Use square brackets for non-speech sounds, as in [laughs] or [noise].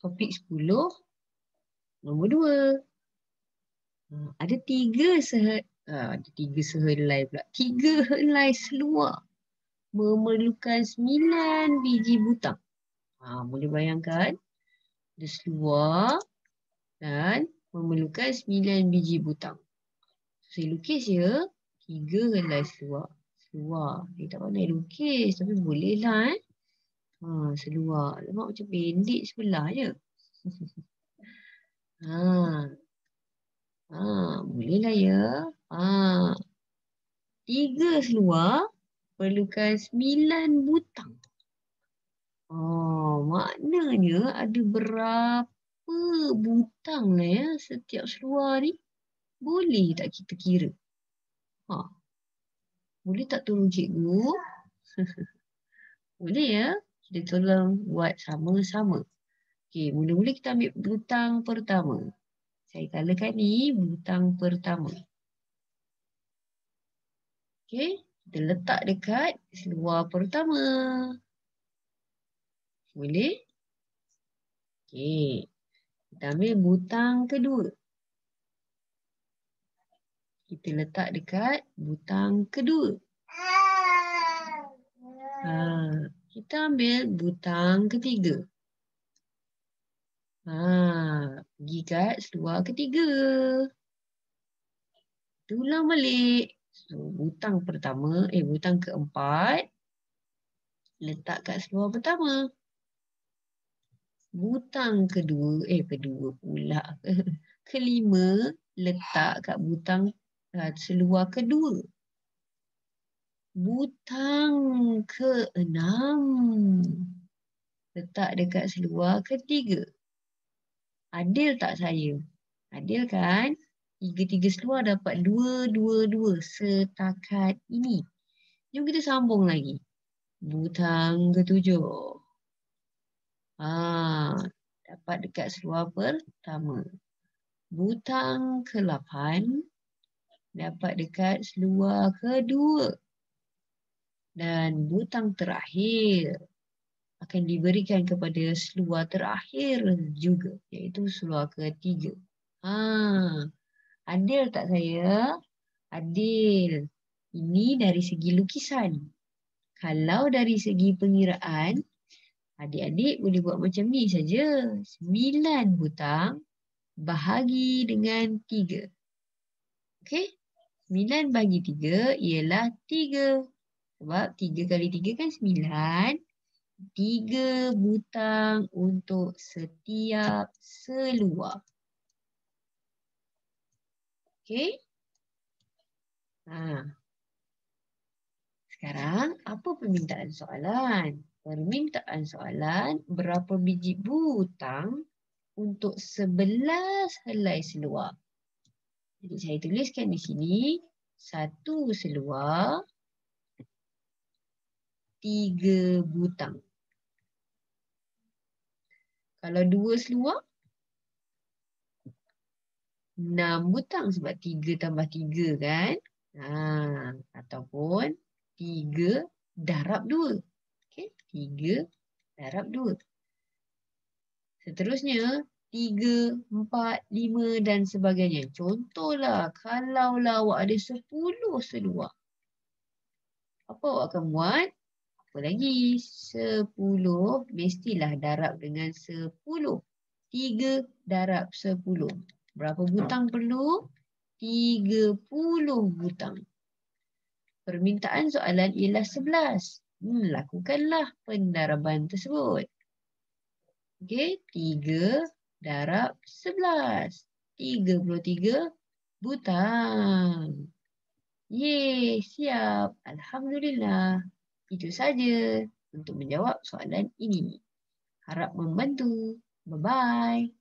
topik 10 nombor 2 hmm, ada tiga sehat ha, ada tiga sehelai pula tiga helai seluar memerlukan 9 biji butang ha boleh bayangkan ada seluar dan memerlukan 9 biji butang so, saya lukis ya tiga helai seluar seluar saya eh, tak pandai lukis tapi boleh lah eh Ha, seluar. Lemak macam pendek sebelah je. [laughs] Ha. Ha, bolehlah ya. Ha. Tiga seluar perlukan sembilan butang. Oh, maknanya ada berapa butang lah ya setiap seluar ni? Boleh tak kita kira? Ha. Boleh tak turun cikgu? [laughs] Boleh ya? kita tolong buat sama-sama. Okey, mula-mula kita ambil butang pertama. Saya kalakan ni butang pertama. Okey, kita letak dekat seluar pertama. Boleh? Okey. Kita ambil butang kedua. Kita letak dekat butang kedua. Ah kita ambil butang ketiga. Ha, pergi kat seluar ketiga. Tulang balik. So, butang pertama, eh butang keempat. Letak kat seluar pertama. Butang kedua, eh kedua pula. [laughs] Kelima, letak kat butang kat eh, seluar kedua butang ke enam. Letak dekat seluar ketiga. Adil tak saya? Adil kan? Tiga-tiga seluar dapat dua, dua, dua setakat ini. Jom kita sambung lagi. Butang ke tujuh, Ah, ha, dapat dekat seluar pertama. Butang ke lapan. Dapat dekat seluar kedua dan butang terakhir akan diberikan kepada seluar terakhir juga iaitu seluar ketiga. Ha. Adil tak saya? Adil. Ini dari segi lukisan. Kalau dari segi pengiraan, adik-adik boleh buat macam ni saja. Sembilan butang bahagi dengan tiga. Okey? sembilan bagi tiga ialah tiga. Sebab 3 kali 3 kan 9. 3 butang untuk setiap seluar. Okey. Ha. Sekarang apa permintaan soalan? Permintaan soalan berapa biji butang untuk 11 helai seluar. Jadi saya tuliskan di sini satu seluar tiga butang. Kalau dua seluar, enam butang sebab tiga tambah tiga kan. Ha, ataupun tiga darab dua. Okay. Tiga darab dua. Seterusnya, tiga, empat, lima dan sebagainya. Contohlah, kalaulah awak ada sepuluh seluar. Apa awak akan buat? berapa lagi? 10 mestilah darab dengan 10. 3 darab 10. Berapa butang hmm. perlu? 30 butang. Permintaan soalan ialah 11. Hmm, lakukanlah pendaraban tersebut. Okey, 3 darab 11. 33 butang. Yeay, siap. Alhamdulillah. Itu saja untuk menjawab soalan ini. Harap membantu. Bye-bye.